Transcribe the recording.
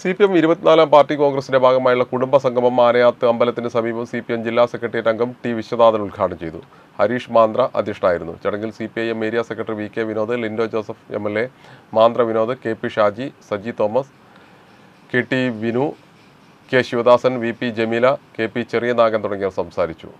C P M ഇരുപത്തിനാലാം party കോൺഗ്രസിന്റെ ഭാഗമായുള്ള കുടുംബ സംഗമം മാനയാത്ത് അമ്പലത്തിന് സമീപം സി പി എം ജില്ലാ സെക്രട്ടേറിയറ്റ് അംഗം ടി വിശ്വനാഥൻ ഉദ്ഘാടനം ചെയ്തു ഹരീഷ് മാന്ദ്ര അധ്യക്ഷനായിരുന്നു ചടങ്ങിൽ C P I M area secretary V K Vinod Linto Joseph M L A Mandra Vinod K P Shaji Saji Thomas K T Vinu K Sivadasan V P Jameela K P Cheriya Nagan തുടങ്ങിയവർ സംസാരിച്ചു